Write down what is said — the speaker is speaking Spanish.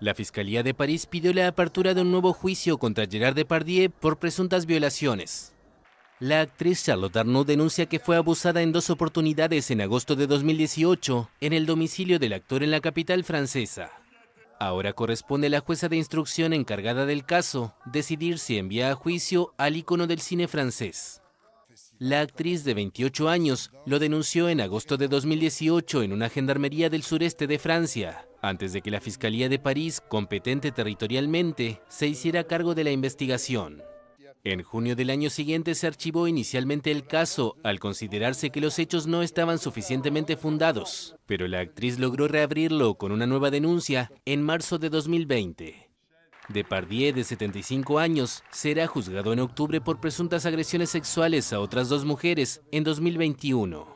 La Fiscalía de París pidió la apertura de un nuevo juicio contra Gerard Depardieu por presuntas violaciones. La actriz Charlotte Arnaud denuncia que fue abusada en dos oportunidades en agosto de 2018 en el domicilio del actor en la capital francesa. Ahora corresponde a la jueza de instrucción encargada del caso decidir si envía a juicio al ícono del cine francés. La actriz de 28 años lo denunció en agosto de 2018 en una gendarmería del sureste de Francia, antes de que la Fiscalía de París, competente territorialmente, se hiciera cargo de la investigación. En junio del año siguiente se archivó inicialmente el caso, al considerarse que los hechos no estaban suficientemente fundados, pero la actriz logró reabrirlo con una nueva denuncia en marzo de 2020. Depardieu, de 75 años, será juzgado en octubre por presuntas agresiones sexuales a otras dos mujeres en 2021.